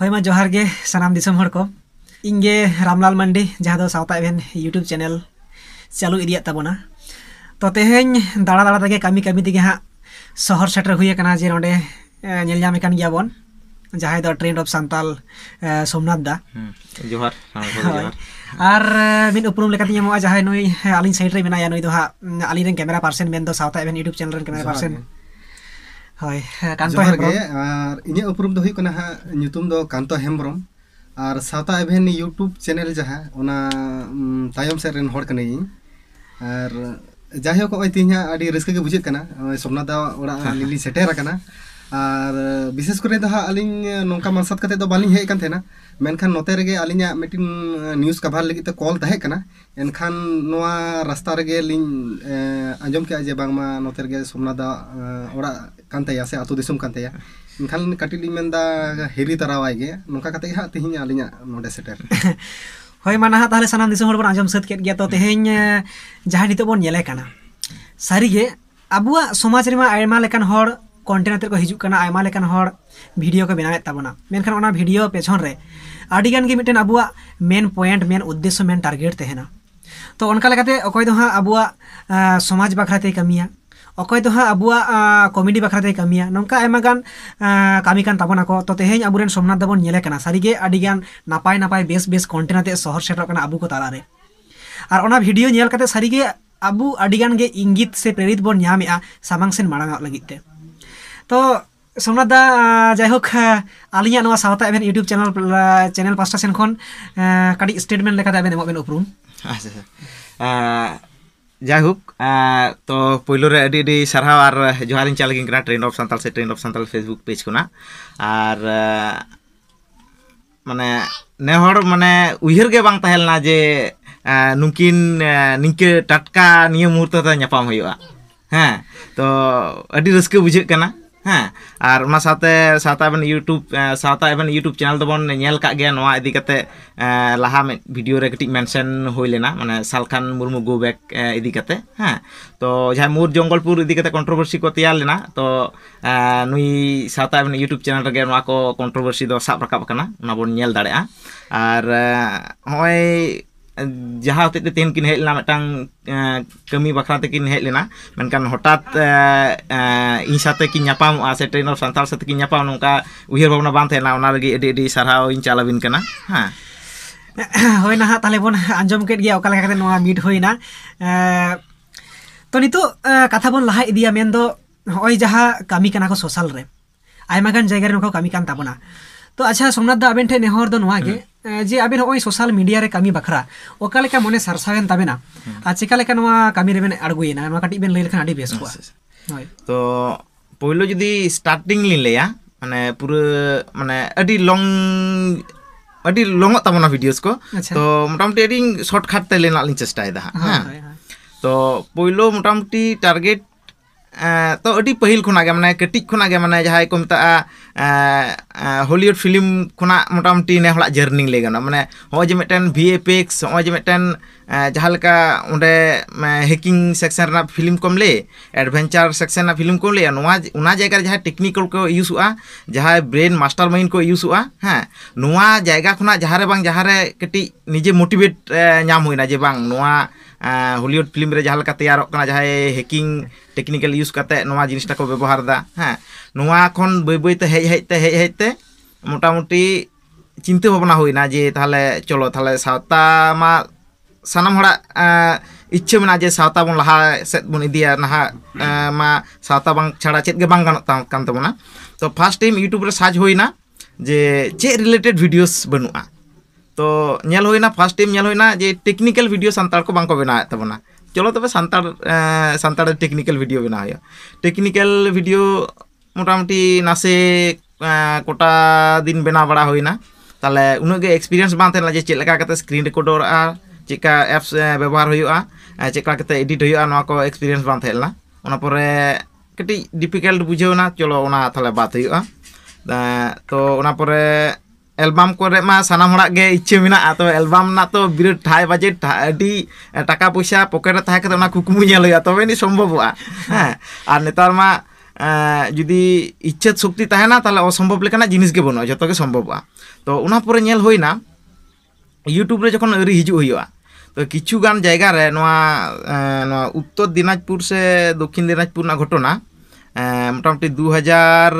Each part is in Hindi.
होय मा जोहार गे सनाम दिसम हर को इंगे रामलाल मंडी जहाँ दो सावता इवेन यूट्यूब चैनल चालू इदिया तबना तो तेहेन दाड़ा दाड़ा तगे कमी कमी तगे हाँ शहर सेटर हुए कना जे नोडे नेल जामे कान गया बोन जहाँ दो ट्रेंड ऑफ संताल सोमनाथ दा जोहार जोहार আর মিন উপরুম লেখাতে ᱧᱟᱢᱚᱜᱼᱟ ᱡᱟᱦᱟᱸᱭ ᱱᱩᱭ ᱟᱹᱞᱤᱧ ᱥᱟᱭᱤᱰ ᱨᱮ ᱢᱮᱱᱟᱭᱟ ᱱᱩᱭ ᱫᱚ ᱦᱟᱸᱜ ᱟᱹᱞᱤᱧ ᱨᱮᱱ ᱠᱮᱢᱮᱨᱟ ᱯᱟᱨᱥᱮᱱ ᱢᱮᱱᱫᱚ ᱥᱟᱶᱛᱟ ᱮᱵᱷᱮᱱ ᱤᱭᱩᱴᱩᱵᱽ ᱪᱮᱱᱮᱞ ᱨᱮᱱ ᱠᱮᱢᱮᱨᱟ ᱯᱟᱨᱥᱮᱱ ᱦᱳᱭ ᱠᱟᱱᱛᱚ ᱦᱮᱢᱵᱨᱚᱢ ᱟᱨ ᱤᱧᱟᱹᱜ ᱩᱯᱨᱩᱢ ᱫᱚ ᱦᱩᱭᱩᱜ ᱠᱟᱱᱟ ᱦᱟᱸᱜ ᱧᱩᱛᱩᱢ ᱫᱚ ᱠᱟᱱᱛᱚ ᱦᱮᱢᱵᱨᱚᱢ ᱟᱨ ᱥᱟᱶᱛᱟ ᱮᱵᱷᱮᱱ ᱤᱭᱩᱴᱩᱵᱽ ᱪᱮᱱᱮᱞ ᱡᱟᱦᱟᱸ ᱚᱱᱟ ᱛᱟᱭᱚᱢ ᱥᱮᱫ ᱨᱮᱱ ᱦᱚᱲ ᱠᱟᱹᱱᱟᱹᱧ ᱤᱧ ᱟᱨ ᱡᱟᱭᱦᱳᱠ ᱱᱚᱜᱼᱚᱭ ᱛᱤᱦᱤᱧ ᱦᱟᱸᱜ ᱟᱹᱰᱤ ᱨᱟᱹᱥᱠᱟᱹ ᱜᱮ ᱵᱩᱡᱷᱟᱹᱜ ᱠᱟᱱᱟ ᱱᱚᱜᱼᱚᱭ ᱥᱚᱢᱱᱟᱫᱟ ᱚᱲᱟᱜ ᱞᱤᱞᱤ ᱥᱮᱴᱮᱨ ᱟᱠᱟᱱᱟ ᱟᱨ ᱵᱤᱥᱮᱥ ᱠᱚᱨᱮ ᱫᱚ ᱦᱟᱸᱜ ᱟᱹᱞᱤᱧ ᱱᱚᱝᱠᱟ ᱢᱟᱱᱥᱟᱛ ᱠᱟᱛᱮ ᱫᱚ ᱵᱟᱹᱞᱤᱧ ᱦᱮᱡ ᱟᱠᱟᱱ ᱛᱟᱦᱮᱱᱟ ᱢᱮᱱᱠᱷᱟᱱ ᱱᱚᱛᱮ ᱨᱮᱜᱮ ᱟᱹᱞᱤᱧᱟᱜ ᱢᱤᱫᱴᱤᱱ ᱱᱤᱭᱩᱡ ᱠᱟᱵᱷᱟᱨ ᱞᱟᱹᱜᱤᱫ ᱛᱮ ᱠᱚᱞ ᱛᱟᱦᱮᱸ ᱠᱟᱱᱟ ᱮᱱᱠᱷᱟᱱ ᱱᱚᱣᱟ ᱨᱟᱥᱛᱟ ᱨᱮᱜᱮ ᱞᱤᱧ ᱟᱸᱡᱚᱢ ᱠᱮᱜᱼᱟ ᱡᱮ ᱵᱟᱝᱢᱟ ᱱᱚᱛᱮ ᱨᱮᱜᱮ ᱥᱳᱢᱱᱟᱫᱟ ᱚᱲᱟᱜ ᱠᱟᱱ ᱛᱟᱭᱟ ᱥᱮ ᱟᱛᱳ ᱫᱤᱥᱚᱢ ᱠᱟᱱ ᱛᱟᱭᱟ ᱮᱱᱠᱷᱟᱱ ᱠᱟᱹᱴᱤᱡ ᱞᱤᱧ ᱢᱮᱱᱫᱟ ᱦᱤᱨᱤ ᱛᱟᱨᱟᱣᱟᱭ ᱜᱮ ᱱᱚᱝᱠᱟ ᱠᱟᱛᱮ ᱜᱮ ᱦᱟᱸᱜ ᱛᱤᱦᱤᱧ ᱟᱹᱞᱤᱧᱟᱜ ᱱᱚᱰᱮ ᱥᱮᱴᱮᱨ ᱦᱳᱭ ᱢᱟᱱᱟ ᱛᱟᱦᱞᱮ ᱥᱟᱱᱟᱢ ᱫᱤᱥᱚᱢ ᱦᱚᱲ ᱵᱚᱱ ᱟᱸᱡᱚᱢ ᱥᱟᱹᱛ ᱠᱮᱫ ᱜᱮᱭᱟ ᱛᱚ ᱛᱮᱦᱮᱧ ᱡᱟᱦᱟᱸ ᱱᱤᱛᱚᱜ ᱵᱚᱱ ᱧᱮᱞᱮ ᱠᱟᱱᱟ ᱥᱟᱹᱨᱤᱜᱮ ᱟᱵᱚᱣᱟᱜ ᱥᱚᱢᱟᱡᱽ ᱨᱮᱢᱟ ᱟᱭᱢᱟ ᱞᱮᱠᱟᱱ ᱦᱚᱲ कन्टेनर तक हजूक भिडियो को बनाए तबना मेखान भिडियो पेचन आगे मिट्टे अब मेन पॉइंट मेन उद्देश्य मेन टार्गेट तेना तो अनकाते अब समाज बाखड़ाते कमिया अकय तो हाँ अब कमेडी बाखड़ाते कमिया नौकागान कमी ताबना को तो तेहेन अब सोमनाथ दबन नेक सारीगे नपाय नपाय बेस बेस कन्टेनर सहर सेटर अब को तलारे और भिडियो नल सारीगे अब इंगित से प्रेरित बन सामांग सेन मांगा लगे to semua da jadi hok alinya nuwah sahota event YouTube channel channel pasti sen kon kadi statement lekat event mau menoprum jadi hok to pilih lo di di sarah war juara ini caleg ingkar train of santal set train of santal Facebook page kuna ar mana nehor mana uhir ke bang tahel naja mungkin ninke tatka niemurto tanya pamoyo ah, hah, to adi rasku bujuk kana, ᱦᱮᱸ ᱟᱨ ᱚᱱᱟ ᱥᱟᱶᱛᱮ ᱥᱟᱶᱛᱟ ᱮᱵᱚᱝ ᱤᱭᱩᱴᱩᱵᱽ ᱥᱟᱶᱛᱟ ᱮᱵᱚᱝ ᱤᱭᱩᱴᱩᱵᱽ ᱪᱮᱱᱮᱞ ᱫᱚᱵᱚᱱ ᱧᱮᱞ ᱠᱟᱜ ᱜᱮᱭᱟ ᱱᱚᱣᱟ ᱤᱫᱤ ᱠᱟᱛᱮ ᱞᱟᱦᱟ ᱢᱤᱫ ᱵᱷᱤᱰᱤᱭᱳ ᱨᱮ ᱠᱟᱹᱴᱤᱡ ᱢᱮᱱᱥᱮᱱ ᱦᱩᱭ ᱞᱮᱱᱟ ᱢᱟᱱᱮ ᱥᱟᱞᱠᱷᱟᱱ ᱢᱩᱨᱢᱩ ᱜᱳ ᱵᱮᱠ ᱤᱫᱤ ᱠᱟᱛᱮ ᱦᱮᱸ ᱛᱚ ᱡᱟᱦᱟᱸᱭ ᱢᱩᱨ ᱡᱚᱝᱜᱚᱞᱯᱩᱨ ᱤᱫᱤ ᱠᱟᱛᱮ ᱠᱚᱱᱴᱨᱳᱵᱷᱟᱨᱥᱤ ᱠᱚ ᱛᱮᱭᱟᱨ ᱞᱮᱱᱟ ᱛᱚ ᱱᱩᱭ ᱥᱟᱶᱛᱟ ᱮᱵᱚᱝ ᱤᱭᱩᱴᱩᱵᱽ ᱪᱮᱱᱮᱞ ᱨᱮᱜᱮ ᱱᱚᱣᱟ ᱠᱚ ᱠᱚᱱᱴᱨᱳᱵᱷᱟᱨᱥᱤ ᱫᱚ ᱥᱟᱵ ᱨᱟᱠᱟᱵ ᱟᱠᱟᱱᱟ ᱚᱱᱟ ᱵᱚᱱ ᱧᱮᱞ ᱫᱟᱲᱮᱭᱟᱜᱼᱟ ᱟᱨ ᱦᱚᱸᱜᱼᱚᱭ jahat itu tim kini hilang matang eh, kami bakal tekin hilena, mankan hotat eh, eh, insya Allah kini nyapa mau aset trainer santal set kini nyapa nungka wihir bapak nabang teh nawa lagi di di sarau insya Allah bin kena, Hoi nah, tali pun anjum ket gya okal kakak nungka mid hoi na. Tony tu kata pun lah idia mendo hoi jaha kami kena ko sosial re. Ayo makan jaga nungka kami kan tabona. तो अच्छा सोमनाथ दा अबेन ठेन नेहर दो नवा के हम्म। जे अबेन होय सोशल मीडिया रे कामी बखरा ओका लेका मने सरसावेन ताबेना हम्म। आ चेका लेका नवा कामी रेबेन अड़गुयेना नवा कटी बेन लई आडी बेस कोआ हाँ, हाँ, हाँ। तो पहलो जदी स्टार्टिंग लिन लेया माने पूरा माने अडी लॉन्ग अडी लॉन्ग ताबना वीडियोस को अच्छा। तो मोटामोटी अडी शॉर्टकट ते लेना लिन चेष्टाय दा तो पहलो मोटामोटी टारगेट ᱛᱚ ᱟᱹᱰᱤ ᱯᱟᱹᱦᱤᱞ ᱠᱷᱚᱱᱟᱜ ᱜᱮ ᱢᱟᱱᱮ ᱠᱟᱹᱴᱤᱡ ᱠᱷᱚᱱᱟᱜ ᱜᱮ ᱢᱟᱱᱮ ᱡᱟᱦᱟᱸᱭ ᱠᱚ ᱢᱮᱛᱟᱜᱼᱟ ᱦᱚᱞᱤᱣᱩᱰ ᱯᱷᱤᱞᱤᱢ ᱠᱷᱚᱱᱟᱜ ᱢᱚᱴᱟᱢᱩᱴᱤ ᱱᱮ ᱦᱚᱲᱟᱜ ᱡᱟᱨᱱᱤ ᱞᱟᱹᱭ ᱜᱟᱱᱚᱜᱼᱟ ᱢᱟᱱᱮ ᱱᱚᱜᱼᱚᱭ ᱡᱮ ᱢᱤᱫᱴᱮᱱ ᱵᱷᱤ ᱮᱯᱮᱠᱥ ᱱᱚᱜᱼᱚᱭ ᱡᱮ ᱢᱤᱫᱴᱮᱱ ᱡᱟᱦᱟᱸ ᱞᱮᱠᱟ ᱚᱸᱰᱮ ᱦᱮᱠᱤᱝ ᱥᱮᱠᱥᱮᱱ ᱨᱮᱱᱟᱜ ᱯᱷᱤᱞᱤᱢ ᱠᱚᱢ ᱞᱟᱹᱭ ᱮᱰᱵᱷᱮᱧᱪᱟᱨ ᱥᱮᱠᱥᱮᱱ ᱨᱮᱱᱟᱜ ᱯᱷᱤᱞᱤᱢ ᱠᱚᱢ ᱞᱟᱹᱭᱟ ᱱᱚᱣᱟ ᱚᱱᱟ ᱡᱟᱭᱜᱟ ᱨᱮ ᱡᱟᱦᱟᱸ ᱴᱮᱠᱱᱤᱠᱮᱞ ᱠᱚ ᱤᱭᱩᱡᱚᱜᱼᱟ ᱡᱟᱦᱟᱸᱭ ᱵᱨᱮᱱ ᱢᱟᱥᱴᱟᱨ ᱢᱟᱭᱤᱱᱰ ᱠᱚ ᱤᱭᱩᱡᱚᱜᱼᱟ ᱦᱮᱸ ᱱᱚᱣᱟ ᱡᱟᱭᱜᱟ ᱠᱷᱚᱱᱟᱜ ᱡᱟᱦᱟᱸ ᱨᱮ ᱵᱟᱝ ᱡᱟᱦᱟᱸ ᱨᱮ ᱠᱟᱹᱴᱤᱡ ᱱᱤᱡᱮ ᱢᱳᱴᱤᱵᱷᱮᱴ ᱧᱟᱢ ᱦᱩᱭᱱᱟ ᱡᱮ ᱵᱟᱝ ᱱᱚᱣᱟ ᱦᱚᱞᱤᱣᱩᱰ ᱯᱷᱤᱞᱤᱢ ᱨᱮ ᱡᱟᱦᱟᱸ ᱞᱮᱠᱟ ᱛᱮᱭᱟᱨᱚᱜ ᱠᱟᱱᱟ ᱡᱟᱦᱟᱸᱭ ᱦᱮᱠᱤᱝ ᱴᱮᱠᱱᱤᱠᱮᱞ ᱤᱭᱩᱡ ᱠᱟᱛᱮ ᱱᱚᱣᱟ ᱡᱤᱱᱤᱥᱴᱟ ᱠᱚ ᱵᱮᱵᱚᱦᱟᱨ ᱮᱫᱟ ᱦᱮᱸ ᱱᱚᱣᱟ ᱠᱷᱚᱱ ᱵᱟᱹᱭ ᱵᱟᱹᱭᱛᱮ ᱦᱮᱡ ᱦᱮᱡ ᱛᱮ ᱦᱮᱡ ᱦᱮᱡ ᱛᱮ ᱢᱚᱴᱟᱢᱩᱴᱤ ᱪᱤᱱᱛᱟᱹ ᱵᱷᱟᱵᱽᱱᱟ ᱦᱩᱭᱱᱟ ᱡᱮ ᱛᱟᱦᱚᱞᱮ ᱪᱚᱞᱚ ᱛᱟᱦᱚᱞᱮ ᱥᱟᱶᱛᱟ ᱢᱟ ᱥᱟᱱᱟᱢ ᱦᱚᱲᱟᱜ ᱤᱪᱪᱷᱟᱹ ᱢᱮᱱᱟᱜᱼᱟ ᱡᱮ ᱥᱟᱶᱛᱟ ᱵᱚᱱ ᱞᱟᱦᱟ ᱥᱮᱫ ᱵᱚᱱ ᱤᱫᱤᱭᱟ ᱱᱟᱦᱟᱜ ᱢᱟ ᱥᱟᱶᱛᱟ ᱵᱟᱝ ᱪᱷᱟᱲᱟ ᱪᱮᱫ ᱜᱮ ᱵᱟᱝ ᱜᱟᱱᱚᱜ ᱠᱟᱱ ᱛᱟᱵᱚᱱᱟ ᱛᱚ ᱯᱷᱟᱥᱴ ᱴᱟᱭᱤᱢ ᱤᱭᱩᱴᱩᱵᱽ ᱨᱮ ᱥᱟᱨᱪ ᱦᱩᱭᱱᱟ ᱡᱮ ᱪᱮᱫ ᱨᱤᱞᱮᱴᱮᱰ ᱵᱷᱤᱰᱤᱭᱳᱥ ᱵᱟᱹᱱᱩᱜᱼᱟ ᱛᱚ ᱧᱮᱞ ᱦᱩᱭᱱᱟ ᱯᱷᱟᱥᱴ ᱴᱟᱭᱤᱢ ᱧᱮᱞ ᱦᱩᱭᱱᱟ ᱡᱮ ᱴᱮᱠᱱᱤᱠᱮᱞ ᱵᱷᱤᱰᱤᱭᱳ ᱥᱟᱱᱛᱟᱲ ᱠᱚ ᱵᱟᱝ ᱠᱚ ᱵᱮᱱᱟᱣᱮᱫ ᱛᱟᱵᱚᱱᱟ चलो तब सानतार सानतार टेक्निकल भिडियो बना टेक्निकल भिडियो मोटामुटी नासे कोटा दिन बना बड़ा होना तेल उनगे एक्सपिरियंस बांगे check screen recorder jika apps berbahar huyu a jika kita edit huyu a nuako experience bang thel na ona pore kiti difficult bujau na colo ona thale bat huyu a ah. da nah, to ona pore album kore ma sana hora ge icche mina ato ah, album na to biru thai budget di eh, taka pusha pokera thai kata ona kukumu nyalo ya tobe ni sombo bua ah. eh, ane netar ma eh, jadi ichet sukti na tala osombo oh, plekana jenis ge bono ke sombo bua to ona pore nyel na YouTube-nya jokon ori hiju huyu a, তো কিছু গান জায়গা রে নোয়া উত্তর দিনাজপুর সে দক্ষিণ দিনাজপুর না ঘটনা মোটামুটি দু হাজার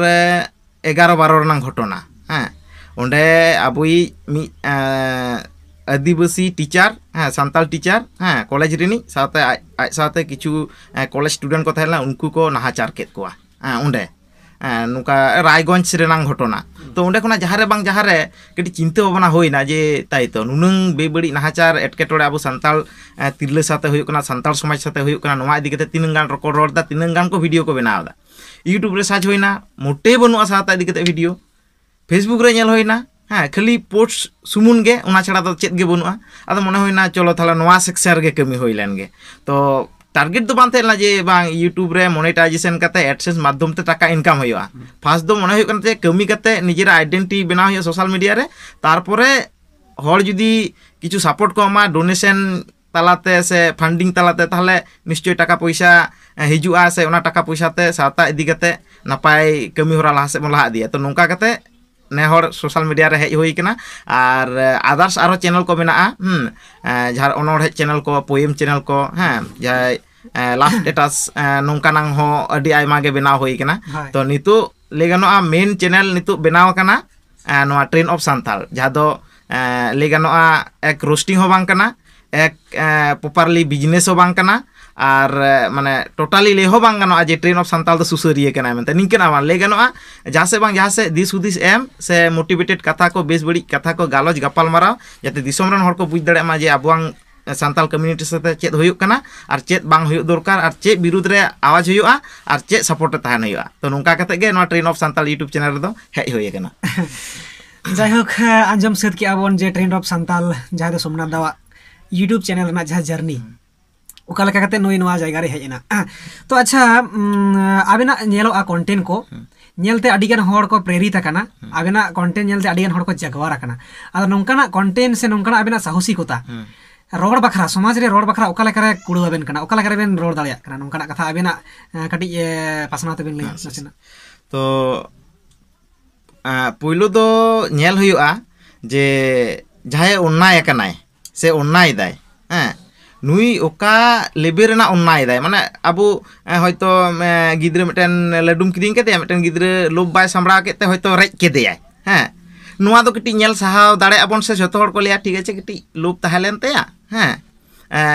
এগারো বারো রেনা ঘটনা হ্যাঁ ওন্ডে আবই মি আদিবাসী টিচার হ্যাঁ সান্তাল টিচার হ্যাঁ কলেজ রেনি সাথে আজ সাথে কিছু কলেজ স্টুডেন্ট কো থাইলা উনকু কো নাহাচার কেত কোয়া হ্যাঁ ওন্ডে ᱱᱚᱝᱠᱟ ᱨᱟᱭᱜᱚᱸᱡᱽ ᱨᱮᱱᱟᱜ ᱜᱷᱚᱴᱚᱱᱟ ᱛᱚ ᱚᱸᱰᱮ ᱠᱷᱚᱱᱟᱜ ᱡᱟᱦᱟᱸᱨᱮ ᱵᱟᱝ ᱡᱟᱦᱟᱸᱨᱮ ᱠᱟᱹᱴᱤᱡ ᱪᱤᱱᱛᱟᱹ ᱵᱷᱟᱵᱱᱟ ᱦᱩᱭᱱᱟ ᱡᱮ ᱛᱟᱭᱛᱚ ᱱᱩᱱᱟᱹᱝ ᱵᱮᱵᱟᱹᱲᱤᱡ ᱱᱟᱦᱟᱪᱟᱨ ᱮᱴᱠᱮᱴᱚᱬᱮ ᱟᱵᱚ ᱥᱟᱱᱛᱟᱲ ᱛᱤᱨᱞᱟᱹ ᱥᱟᱶᱛᱮ ᱦᱩᱭᱩᱜ ᱠᱟᱱᱟ ᱥᱟᱱᱛᱟᱲ ᱥᱚᱢᱟᱡᱽ ᱥᱟᱶᱛᱮ ᱦᱩᱭᱩᱜ ᱠᱟᱱᱟ ᱱᱚᱣᱟ ᱤᱫᱤ ᱠᱟᱛᱮ ᱛᱤᱱᱟᱹᱝ ᱜᱟᱱ ᱨᱚᱠᱚᱲ ᱨᱚᱲ ᱮᱫᱟ ᱛᱤᱱᱟᱹᱝ ᱜᱟᱱ ᱠᱚ ᱵᱷᱤᱰᱤᱭᱳ ᱠᱚ ᱵᱮᱱᱟᱣ ᱮᱫᱟ ᱤᱭᱩᱴᱩᱵᱽ ᱨᱮ ᱥᱟᱨᱪ ᱦᱩᱭᱱᱟ ᱢᱳᱴᱮ ᱵᱟᱹᱱᱩᱜᱼᱟ ᱥᱟᱶᱛᱟ ᱤᱫᱤ ᱠᱟᱛᱮ ᱵᱷᱤᱰᱤᱭᱳ ᱯᱷᱮᱥᱵᱩᱠ ᱨᱮ ᱧᱮᱞ ᱦᱩᱭᱱᱟ ᱦᱮᱸ ᱠᱷᱟᱹᱞᱤ ᱯᱳᱥᱴ ᱥᱩᱢᱩᱱ ᱜᱮ ᱚᱱᱟ ᱪᱷᱟᱲᱟ ᱫᱚ ᱪᱮᱫ ᱜᱮ ᱵᱟᱹᱱᱩᱜᱼᱟ ᱟᱫᱚ ᱢᱚᱱᱮ ᱦᱩᱭᱱᱟ ᱪᱚᱞᱚ ᱛᱟᱦᱞᱮ ᱱᱚᱣᱟ ᱥᱮᱠᱥᱮᱱ ᱨᱮᱜᱮ ᱠᱟᱹᱢᱤ ᱦᱩᱭ ᱞᱮᱱ ᱜᱮ ᱛᱚ ᱴᱟᱨᱜᱮᱴ ᱫᱚ ᱵᱟᱝ ᱛᱟᱦᱮᱸ ᱞᱮᱱᱟ ᱡᱮ ᱵᱟᱝ ᱤᱭᱩᱴᱩᱵ ᱨᱮ ᱢᱚᱱᱮᱴᱟᱭᱡᱮᱥᱚᱱ ᱠᱟᱛᱮ ᱮᱰᱥᱮᱱᱥ ᱢᱟᱫᱽᱫᱷᱚᱢ ᱛᱮ ᱴᱟᱠᱟ ᱤᱱᱠᱟᱢ ᱦᱩᱭᱩᱜᱼᱟ ᱯᱷᱟᱥᱴ ᱫᱚ ᱢᱚᱱᱮ ᱦᱩᱭᱩᱜ ᱠᱟᱱᱟ ᱡᱮ ᱠᱟᱹᱢᱤ ᱠᱟᱛᱮ ᱱᱤᱡᱮᱨ ᱟᱭᱰᱮᱱᱴᱤ ᱵᱮᱱᱟᱣ ᱦᱩᱭᱩᱜᱼᱟ ᱥᱳᱥᱟᱞ ᱢᱤᱰᱤᱭᱟ ᱨᱮ ᱛᱟᱨᱯᱚᱨᱮ ᱦᱚᱲ ᱡᱩᱫᱤ ᱠᱤᱪᱷᱩ ᱥᱟᱯᱳর্ট ᱠᱚ ᱮᱢᱟ ᱰᱳᱱᱮᱥᱚᱱ ᱛᱟᱞᱟᱛᱮ ᱥᱮ ᱯᱷᱟᱱᱰᱤᱝ ᱛᱟᱞᱟᱛᱮ ᱛᱟᱦᱞᱮ ᱱᱤᱥᱪᱚᱭ ᱴᱟᱠᱟ ᱯᱚᱭᱥᱟ ᱦᱤᱡᱩᱜᱼᱟ ᱥᱮ ᱚᱱᱟ ᱴᱟᱠᱟ ᱯᱚᱭᱥᱟ ᱛᱮ ᱥᱟᱶᱛᱟ ᱤᱫᱤ ᱠᱟᱛᱮ ᱱᱟᱯᱟᱭ ᱠᱟᱹᱢᱤ ᱦᱚᱨᱟ ᱞᱟᱦᱟ ᱥᱮᱫ ᱵᱚᱱ ᱞᱟᱦᱟ ᱤᱫᱤᱭᱟ ᱛᱚ ᱱᱚᱝᱠᱟ ᱠᱟᱛᱮ nehor social media re hej kena ar eh, others aro channel ko mena a hm eh, jhar onor hej channel ko poim channel ko ha hmm, jai eh, last status nungkanang ho adi ai mage bena hoi kena to nitu legano a main channel nitu bena kena, noa train of santal jado legano a ek roasting ho bang kana ek properly business ho bang kana ᱟᱨ ᱢᱟᱱᱮ ᱴᱳᱴᱟᱞᱤ ᱞᱟᱹᱭ ᱦᱚᱸ ᱵᱟᱝ ᱜᱟᱱᱚᱜᱼᱟ ᱡᱮ ᱴᱨᱮᱱ ᱚᱯᱷ ᱥᱟᱱᱛᱟᱞ ᱫᱚ ᱥᱩᱥᱟᱹᱨᱤᱭᱟᱹ ᱠᱟᱱᱟᱭ ᱢᱮᱱᱛᱮ ᱱᱤᱝᱠᱟᱹᱱᱟᱜ ᱵᱟᱝ ᱞᱟᱹᱭ ᱜᱟᱱᱚᱜᱼᱟ ᱡᱟᱦᱟᱸ ᱥᱮᱫ ᱵᱟᱝ ᱡᱟᱦᱟᱸ ᱥᱮᱫ ᱫᱤᱥ ᱦᱩᱫᱤᱥ ᱮᱢ ᱥᱮ ᱢᱳᱴᱤᱵᱷᱮᱴᱮᱰ ᱠᱟᱛᱷᱟ ᱠᱚ ᱵᱮᱥ ᱵᱟᱹᱲᱤᱡ ᱠᱟᱛᱷᱟ ᱠᱚ ᱜᱟᱞᱚᱪ ᱜᱟᱯᱟᱞᱢᱟᱨᱟᱣ ᱡᱟᱛᱮ ᱫᱤᱥᱚᱢ ᱨᱮᱱ ᱦᱚᱲ ᱠᱚ ᱵᱩᱡᱽ ᱫᱟᱲᱮᱭᱟᱜ ᱢᱟ ᱡᱮ ᱟᱵᱚᱣᱟᱜ ᱥᱟᱱᱛᱟᱞ ᱠᱚᱢᱤউᱱᱤᱴᱤ ᱥᱟᱛᱮ ᱪᱮᱫ ᱦᱩᱭᱩᱜ ᱠᱟᱱᱟ ᱟᱨ ᱪᱮᱫ ᱵᱟᱝ ᱦᱩᱭᱩᱜ ᱫᱚᱨᱠᱟর ᱟᱨ ᱪᱮᱫ ᱵᱤᱨᱩᱫᱽ ᱨᱮ ᱟᱣᱟᱡ ᱦᱩᱭᱩᱜᱼᱟ ᱟᱨ ᱪᱮᱫ ᱥᱟᱯᱳᱨᱴ ᱨᱮ ᱛᱟᱦᱮᱱ ᱦᱩᱭᱩᱜᱼᱟ ᱛᱚ ᱱᱚᱝᱠᱟ ᱠᱟᱛᱮ ᱜᱮ ᱱᱚᱣᱟ trend of Santal YouTube channel ᱨᱮᱫᱚ ᱦᱮᱡ ᱦᱩᱭ ᱟᱠᱟᱱᱟ ᱡᱟᱭᱦᱳᱠ ᱟᱸᱡᱚᱢ ᱥᱟᱹᱛ ᱠᱮᱜᱼᱟ ᱵᱚᱱ ᱡᱮ ᱴᱨᱮᱱ ᱚᱯᱷ ᱥᱟᱱᱛᱟᱞ ᱡᱟᱦᱟᱸ ᱫᱚ ᱥᱳᱢᱱᱟᱛᱷ ᱫᱟᱣᱟᱜ यूट्यूब चैनल जहाँ जर्नी कहते नई जगह हेना तो अच्छा आबेना कन्टेंट को ᱧᱮᱞᱛᱮ ᱟᱹᱰᱤᱜᱟᱱ ᱦᱚᱲ ᱠᱚ ᱯᱨᱮᱨᱤᱛ ᱟᱠᱟᱱᱟ ᱟᱵᱮᱱᱟᱜ ᱠᱚᱱᱴᱮᱱᱴ ᱧᱮᱞᱛᱮ ᱟᱹᱰᱤᱜᱟᱱ ᱦᱚᱲ ᱠᱚ ᱡᱟᱜᱣᱟᱨ ᱟᱠᱟᱱᱟ ᱟᱫᱚ ᱱᱚᱝᱠᱟᱱᱟᱜ ᱠᱚᱱᱴᱮᱱᱴ ᱥᱮ ᱱᱚᱝᱠᱟᱱᱟᱜ ᱟᱵᱮᱱᱟᱜ ᱥᱟᱦᱚᱥᱤᱠᱚᱛᱟ ᱨᱚᱲ ᱵᱟᱠᱷᱨᱟ ᱥᱚᱢᱟᱡᱽ ᱨᱮ ᱨᱚᱲ ᱵᱟᱠᱷᱨᱟ ᱚᱠᱟ ᱞᱮᱠᱟᱨᱮ ᱠᱩᱲᱟᱹᱣ ᱟᱵᱮᱱ ᱠᱟᱱᱟ ᱚᱠᱟ ᱞᱮᱠᱟᱨᱮ ᱵᱮᱱ ᱨᱚᱲ ᱫᱟᱲᱮᱭᱟᱜ ᱠᱟᱱᱟ ᱱᱚᱝᱠᱟᱱᱟᱜ ᱠᱟᱛᱷᱟ ᱟᱵᱮᱱᱟᱜ ᱠᱟᱹᱴᱤᱡ ᱯᱟᱥᱱᱟᱣ ᱛᱮᱵᱮᱱ ᱞᱟᱹᱭᱟ ᱱᱟᱥᱮᱱᱟᱜ ᱛᱚ ᱯᱩᱭᱞᱩ ᱫᱚ ᱧᱮᱞ ᱦᱩᱭᱩᱜᱼᱟ ᱡᱮ ᱡᱟᱦᱟᱸᱭ ᱚᱱᱱᱟᱭ ᱟᱠᱟᱱᱟᱭ ᱥᱮ ᱚᱱᱱᱟᱭ ᱫᱟᱭ ᱦᱮᱸ ᱱᱩᱭ ᱚᱠᱟ ᱞᱮᱵᱮᱞ ᱨᱮᱱᱟᱜ ᱚᱱᱱᱟᱭᱮᱫᱟᱭ ᱢᱟᱱᱮ ᱟᱵᱚ ᱦᱚᱭᱛᱚ ᱜᱤᱫᱽᱨᱟᱹ ᱢᱤᱫᱴᱮᱱ ᱞᱟᱹᱰᱩᱢ ᱠᱤᱫᱤᱧ ᱠᱮᱫᱮᱭᱟ ᱢᱤᱫᱴᱮᱱ ᱜᱤᱫᱽᱨᱟᱹ ᱞᱳᱵ ᱵᱟᱭ ᱥᱟᱢᱵᱲᱟᱣ ᱠᱮᱫ ᱛᱮ ᱦᱚᱭᱛᱚ ᱨᱮᱡ ᱠᱮᱫᱮᱭᱟᱭ ᱦᱮᱸ ᱱᱚᱣᱟ ᱫᱚ ᱠᱟᱹᱴᱤᱡ ᱧᱮᱞ ᱥᱟᱦᱟᱣ ᱫᱟᱲᱮᱭᱟᱜ ᱵᱚᱱ ᱥᱮ ᱡᱚᱛᱚ ᱦᱚᱲ ᱠᱚ ᱞᱟᱹᱭᱟ ᱴᱷᱤᱠ ᱟᱪᱷᱮ ᱠᱟᱹᱴᱤᱡ ᱞᱳᱵ ᱛᱟᱦᱮᱸ ᱞᱮᱱ ᱛᱟᱭᱟ ᱦᱮᱸ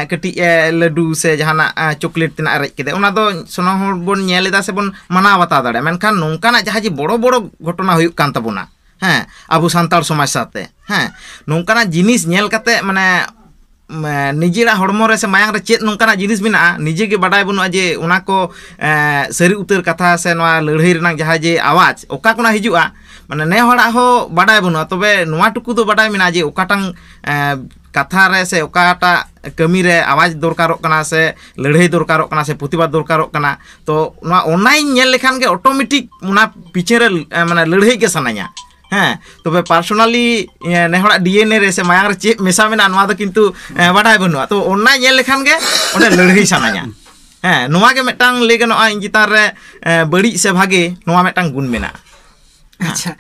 ᱠᱟᱹᱴᱤᱡ ᱞᱟᱹᱰᱩ ᱥᱮ ᱡᱟᱦᱟᱱᱟᱜ ᱪᱚᱠᱞᱮᱴ ᱛᱮᱱᱟᱜ ᱨᱮᱡ ᱠᱮᱫᱮ ᱚᱱᱟ ᱫᱚ ᱥᱚᱱᱚᱢ ᱦᱚᱲ ᱵᱚᱱ ᱧᱮᱞ ᱮᱫᱟ ᱥᱮᱵᱚᱱ ᱢᱟᱱᱟᱣ ᱵᱟᱛᱟᱣ ᱫᱟᱲᱮᱭᱟᱜᱼᱟ ᱢᱮᱱᱠᱷᱟᱱ ᱱᱚᱝᱠᱟᱱᱟᱜ ᱡᱟᱦᱟᱸ ᱡᱮ ᱵᱚᱲᱚ ᱵᱚᱲᱚ ᱜᱷᱚᱴᱚᱱᱟ ᱦᱩᱭᱩᱜ ᱠᱟᱱ ᱛᱟᱵᱚᱱᱟ ᱦᱮᱸ ᱟᱵᱚ ᱥᱟᱱᱛᱟᱲ ᱥᱚᱢᱟᱡᱽ ᱥᱟᱶᱛᱮ ᱦᱮᱸ ᱱᱚᱝᱠᱟᱱᱟᱜ ᱡᱤᱱᱤᱥ ᱧᱮᱞ ᱠᱟᱛᱮ ᱢᱟᱱᱮ निजेरा हमें से मांग रे चेत नोंकाना जिनिस निजे के बडाय बनुआ जे को सारी उतर कथा से नवा लड़ाई रेना जहा जे आवाज अका कोना हिजुआ मैं ने हड़ा बनू तब टुकु तो बडाय मेना जे ओकाटांग कथा रे से अकाटा कमी रे आवाज दरकार से लड़ाई दरकार से प्रतिबाद दरकार तो ओना ओनाई लेखान ऑटोमेटिक पीछे रे माने लड़ाई के सनाया হ্যাঁ তবে পার্সোনালি নেহড়া ডিএনএ রে সে মায়ার চেয়ে মেশামেনা নোয়া তো কিন্তু বাড়াই বনুয়া তো ওনা নেল লেখান গে ওটা লড়াই সানায়া হ্যাঁ নোয়া গে মেটাং লে গে নয় চিতান রে বাড়ি সে ভাগে নোয়া মেটাং গুণ মেনা আচ্ছা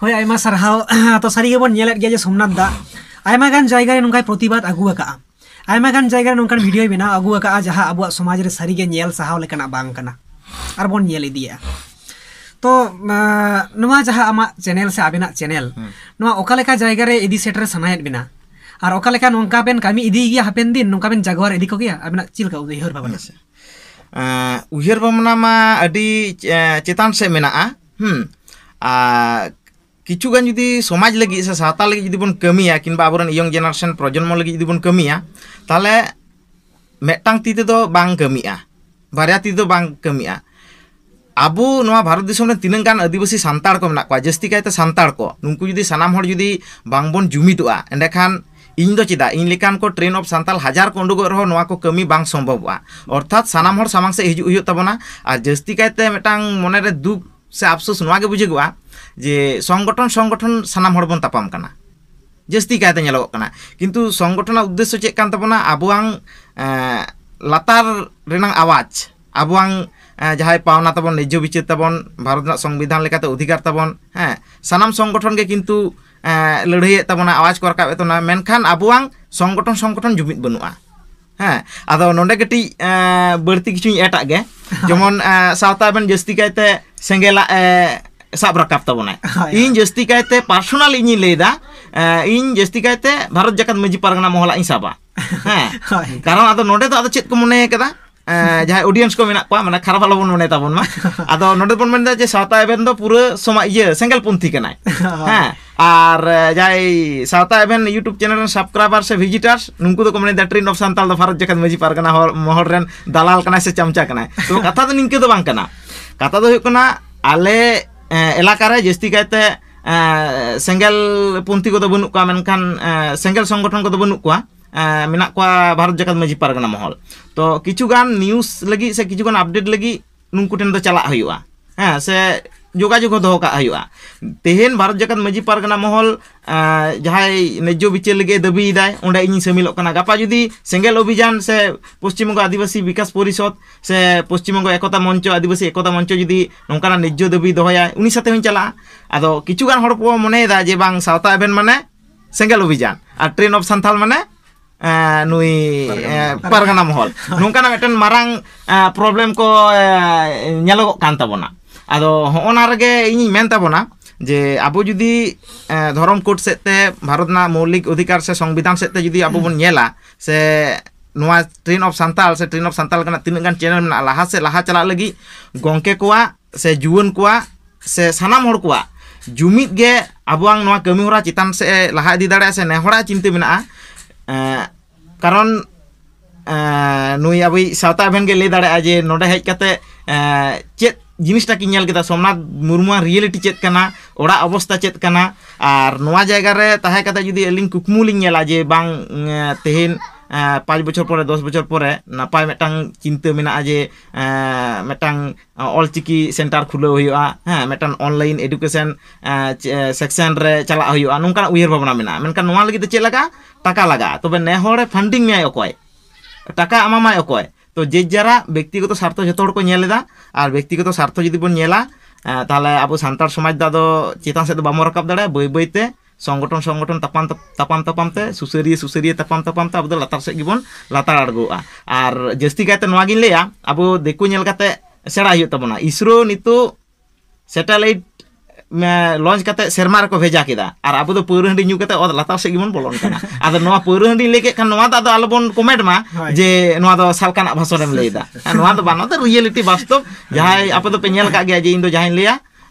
হয় আইমা সারহাও তো সারি গে বন নেলেট গে যে সোমনাথ দা আইমা গান জায়গা রে নঙ্কাই প্রতিবাদ আগু আকা আইমা গান জায়গা রে নঙ্কান ভিডিও বিনা আগু আকা যাহা আবুয়া সমাজ রে সারি গে নেল সাহাও লেকানা বাং কানা আর বন নেল ইদিয়া তো নয়া যাহা আমা চ্যানেল সে আবেনা চ্যানেল নয়া ওকালেকা জায়গা রে ইদি সেটার সানায়েত বিনা আর ওকালেকা নঙ্কা বেন কামি ইদি গিয়া হাপেন দিন নঙ্কা বেন জাগওয়ার ইদি কোগিয়া আবেনা চিলকা উদাহর বাবা উইহার ভাবনা মা আদি চেতান সে মেনা হুম কিছু গান যদি সমাজ লাগি সে সাহতা লাগি যদি বন কামিয়া কিংবা আবরণ ইয়ং জেনারেশন প্রজন্ম লাগি যদি বন কামিয়া তাহলে মেটাং তিতে তো বাং কামিয়া বারিয়া তিতে তো বাং Kamiya abu noa bharat disom re tinang kan adibasi santal ko menak ko jasti kae ta santal nungku jodi sanam hor jodi bangbon jumitua ende khan ing do chida ing likan ko train of santal hajar kondu go roho noa ko kami bang sombobwa orthat sanam hor samang se hiju uyot tabona ar jasti kae ta metang monere duk se apsus noa ge bujigwa je songgoton songgoton sanam hor bon tapam kana jasti kae ta nyelok kana kintu songgoton a uddesso chek kan tabona abuang latar renang awaj abuang ᱡᱟᱦᱟᱸᱭ ᱯᱟᱣᱱᱟ ᱛᱟᱵᱚᱱ ᱱᱮᱡᱽᱡᱚ ᱵᱤᱪᱟᱹᱨ ᱛᱟᱵᱚᱱ ᱵᱷᱟᱨᱚᱛ ᱨᱮᱱᱟᱜ ᱥᱚᱝᱵᱤᱫᱷᱟᱱ ᱞᱮᱠᱟᱛᱮ ᱚᱫᱷᱤᱠᱟᱨ ᱛᱟᱵᱚᱱ ᱦᱮᱸ ᱥᱟᱱᱟᱢ ᱥᱚᱝᱜᱚᱴᱷᱚᱱ ᱜᱮ ᱠᱤᱱᱛᱩ ᱞᱟᱹᱲᱦᱟᱹᱭᱮᱫ ᱛᱟᱵᱚᱱᱟ ᱟᱣᱟᱡᱽ ᱠᱚ ᱨᱟᱠᱟᱵᱮᱫ ᱛᱟᱵᱚᱱᱟ ᱢᱮᱱᱠᱷᱟᱱ ᱟᱵᱚᱣᱟᱝ ᱥᱚᱝᱜᱚᱴᱷᱚᱱ ᱥᱚᱝᱜᱚᱴᱷᱚᱱ ᱡᱩᱢᱤᱫ ᱵᱟᱹᱱᱩᱜᱼᱟ ᱦᱮᱸ ᱟᱫᱚ ᱱᱚᱰᱮ ᱠᱟᱹᱴᱤᱡ ᱵᱟᱹᱲᱛᱤ ᱠᱤᱪᱷᱩᱧ ᱮᱴᱟᱜ ᱜᱮ ᱡᱮᱢᱚᱱ ᱥᱟᱶᱛᱟ ᱵᱮᱱ ᱡᱟᱹᱥᱛᱤ ᱠᱟᱭᱛᱮ ᱥᱮᱸᱜᱮᱞᱟᱜ ᱥᱟᱵ ᱨᱟᱠᱟᱵ ᱛᱟᱵᱚᱱᱟᱭ ᱤᱧ ᱡᱟᱹᱥᱛᱤ ᱠᱟᱭᱛᱮ ᱯᱟᱨᱥᱚᱱᱟᱞ ᱤᱧᱤᱧ ᱞᱟᱹᱭᱫᱟ ᱤᱧ ᱡᱟᱹᱥᱛᱤ ᱠᱟᱭᱛᱮ ᱵᱷᱟᱨᱚᱛ ᱡᱟᱠᱟᱛ ᱢᱟᱹᱡᱷᱤ ᱯᱟᱨᱜᱟᱱᱟ ᱢᱚᱦᱚᱞᱟᱜ ᱤᱧ ᱥᱟᱵᱟ ᱦᱮᱸ ᱠᱟᱨᱚᱱ ᱟᱫᱚ ᱱᱚᱰᱮ ᱫᱚ ᱟᱫᱚ ᱪᱮᱫ ᱠᱚ ᱢᱚᱱᱮ ᱠᱟᱫᱟ ᱡᱟᱦᱟᱸᱭ ᱚᱰᱤᱭᱮᱱᱥ ᱠᱚ ᱢᱮᱱᱟᱜ ᱠᱚᱣᱟ ᱢᱟᱱᱮ ᱠᱷᱟᱨᱟᱯ ᱟᱞᱚᱵᱚᱱ ᱢᱚᱱᱮ ᱛᱟᱵᱚᱱ ᱢᱟ ᱟᱫᱚ ᱱᱚᱰᱮ ᱵᱚᱱ ᱢᱮᱱᱫᱟ ᱡᱮ ᱥᱟᱶᱛᱟ ᱮᱵᱷᱮᱱ ᱫᱚ ᱯᱩᱨᱟᱹ ᱥᱚᱢᱟ ᱤᱭᱟᱹ ᱥᱮᱸᱜᱮᱞ ᱯᱚᱱᱛᱷᱤ ᱠᱟᱱᱟᱭ ᱦᱮᱸ ᱟᱨ ᱡᱟᱦᱟᱸᱭ ᱥᱟᱶᱛᱟ ᱮᱵᱷᱮᱱ ᱤᱭᱩᱴᱩᱵ ᱪᱮᱱᱮᱞ ᱨᱮᱱ ᱥᱟᱵᱥᱠᱨᱟᱭᱵᱟᱨ ᱥᱮ ᱵᱷᱤᱡᱤᱴᱟᱨᱥ ᱱᱩᱠᱩ ᱫᱚᱠᱚ ᱢᱮᱱᱮᱫᱟ ᱴᱨᱮᱱ ᱚᱯᱷ ᱥᱟᱱᱛᱟᱞ ᱫᱚ ᱵᱷᱟᱨᱚᱛ ᱡᱟᱠᱟᱛ ᱢᱟᱹᱡᱷᱤ ᱯᱟᱨᱜᱟᱱᱟ ᱦᱚᱲ ᱢᱚᱦᱚᱞ ᱨᱮᱱ ᱫᱟᱞᱟᱞ ᱠᱟᱱᱟᱭ ᱥᱮ ᱪᱟᱢᱪᱟ ᱠᱟᱱᱟᱭ ᱛᱚ ᱠᱟᱛᱷᱟ ᱫᱚ ᱱᱤᱝᱠᱟᱹ ᱫᱚ ᱵᱟᱝ ᱠᱟᱱᱟ ᱠᱟᱛᱷᱟ ᱫᱚ ᱦᱩᱭᱩᱜ ᱠᱟᱱᱟ ᱟᱞᱮ ᱮᱞᱟᱠᱟ ᱨᱮ ᱡᱟᱹᱥᱛᱤ ᱠᱟᱭᱛᱮ ᱥᱮᱸᱜᱮᱞ ᱯᱚᱱᱛᱷᱤ ᱠᱚᱫᱚ ᱵᱟᱹᱱᱩᱜ ᱠᱚᱣᱟ ᱢᱮᱱᱠᱷᱟᱱ ᱥᱮᱸᱜᱮᱞ ᱥᱚᱝᱜᱚᱴᱷᱚᱱ ᱠᱚᱫᱚ ᱵᱟᱹᱱᱩᱜ ᱠᱚᱣᱟ Eh, menak kwa bharat eh, jagat maji paragana mahol to kichu kan, news lagi se kichu gan update lagi nungku ten do chalak hoyua ah. eh, se joga jogo do ka hoyua ah. tehen bharat jagat maji paragana mahol jahai nejo bichel lagi dabi idai onda ini samilok kana gapa judi sengel obijan se poschimongo adivasi bikas porisot se poschimongo ekota moncho adivasi ekota moncho judi nongkana nejo dabi do hoya uni sate hoy chala ado ah. kichu gan horpo moneda je bang sauta eben mane sengel obijan a train of santhal mane nui par ganam hol nunca na meten marang problem ko nyalo kanta bona ado onar ge ini menta bona je apu judi dharam kut sette bharat na maulik udhikar se songbidan judi apu pun nyela se nua train of santal se train of santal kana tinan kan channel na laha se laha chala lagi gongke kuwa se juun kuwa se sanam hor kuwa jumit ge abuang nua kemi hora citan se laha di dara se ne hora cinti mena ᱠᱟᱨᱚᱱ ᱱᱩᱭ ᱟᱵᱚᱭᱤᱡ ᱥᱟᱶᱛᱟ ᱟᱵᱮᱱ ᱜᱮ ᱞᱟᱹᱭ ᱫᱟᱲᱮᱭᱟᱜᱼᱟ ᱡᱮ ᱱᱚᱰᱮ ᱦᱮᱡ ᱠᱟᱛᱮ ᱪᱮᱫ ᱡᱤᱱᱤᱥᱴᱟ ᱠᱤᱱ ᱧᱮᱞ ᱠᱮᱫᱟ ᱥᱳᱢᱱᱟᱛᱷ ᱢᱩᱨᱢᱩᱣᱟᱜ ᱨᱤᱭᱮᱞᱤᱴᱤ ᱪᱮᱫ ᱠᱟᱱᱟ ᱚᱲᱟᱜ ᱚᱵᱚᱥᱛᱟ ᱪᱮᱫ ᱠᱟᱱᱟ ᱟᱨ ᱱᱚᱣᱟ ᱡᱟᱭᱜᱟ ᱨᱮ ᱛᱟᱦᱮᱸ ᱠᱟᱛᱮ ᱡᱩᱫᱤ ᱟᱹᱞᱤᱧ ᱠᱩᱠᱢᱩ ᱞᱤᱧ ᱧᱮᱞᱟ ᱡᱮ ᱵᱟᱝ ᱛᱮᱦᱮᱧ ᱯᱟᱸᱪ ᱵᱚᱪᱷᱚᱨ ᱯᱚᱨᱮ ᱫᱚᱥ ᱵᱚᱪᱷᱚᱨ ᱯᱚᱨᱮ ᱱᱟᱯᱟᱭ ᱢᱤᱫᱴᱟᱝ ᱪᱤᱱᱛᱟᱹ ᱢᱮᱱᱟᱜᱼᱟ ᱡᱮ ᱢᱤᱫᱴᱟᱝ ᱚᱞᱪᱤᱠᱤ ᱥᱮᱱᱴᱟᱨ ᱠᱷᱩᱞᱟᱹᱣ ᱦᱩᱭᱩᱜᱼᱟ ᱦᱮᱸ ᱢᱤᱫᱴᱟᱝ ᱚᱱᱞᱟᱭᱤᱱ ᱮᱰᱩᱠᱮᱥᱚᱱ ᱥᱮᱠᱥᱮᱱ ᱨᱮ ᱪᱟᱞᱟᱜ ᱦᱩᱭᱩᱜᱼᱟ ᱱᱚᱝᱠᱟᱱᱟᱜ ᱩᱭᱦᱟᱹᱨ ᱵᱷᱟᱵᱽᱱᱟ ᱢᱮᱱᱟᱜᱼᱟ ᱢᱮᱱᱠᱷᱟᱱ ᱱᱚᱣᱟ ᱞᱟᱹᱜᱤᱫ ᱫᱚ ᱪᱮᱫ ᱞᱟᱜᱟᱜᱼᱟ ᱴᱟᱠᱟ ᱞᱟᱜᱟᱜᱼᱟ ᱛᱚᱵᱮ ᱱᱮ ᱦᱚᱲᱮ ᱯᱷᱟᱱᱰᱤᱝ ᱢᱮᱭᱟᱭ ᱚᱠᱚᱭ ᱴᱟᱠᱟ ᱮᱢᱟᱢᱟᱭ ᱚᱠᱚᱭ ᱛᱚ ᱡᱮ ᱡᱟᱨᱟ ᱵᱮᱠᱛᱤᱜᱚᱛᱚ ᱥᱟᱨᱛᱷᱚ ᱡᱚᱛᱚ ᱦᱚᱲ ᱠᱚ ᱧᱮᱞ ᱮᱫᱟ ᱟᱨ ᱵᱮᱠᱛᱤᱜᱚᱛᱚ ᱥᱟᱨᱛᱷᱚ ᱡᱩᱫᱤ ᱵᱚᱱ ᱧᱮᱞᱟ ᱛᱟᱦᱚᱞᱮ ᱟᱵᱚ ᱥᱟᱱᱛᱟᱲ ᱥᱚᱢᱟᱡᱽ ᱫᱚ ᱟᱫᱚ ᱪᱮᱛᱟᱱ ᱥᱮᱫ ᱫᱚ ᱵᱟᱵᱚᱱ ᱨᱟᱠᱟᱵ ᱫᱟᱲᱮᱭᱟᱜᱼᱟ ᱵᱟᱹᱭ ᱵᱟᱹᱭᱛᱮ songgoton songgoton tapam tapam tapam te suseri suseri tapam tapam te abdo latar sek gibon latar argo a ah. ar jesti kata nua gin le ya abu deku nyel kata serah yuk tabona isro nitu satellite me launch kate sermar ko veja kita ar abu tu puruh di nyu kata od oh, latar sek gibon bolon kana ada nua puruh di leke kan nua ta ada alabon komed ma je nua ta salkan abasore mleida kan nua ta banota reality bastop jahai apu tu penyel kake aje indo jahin le ya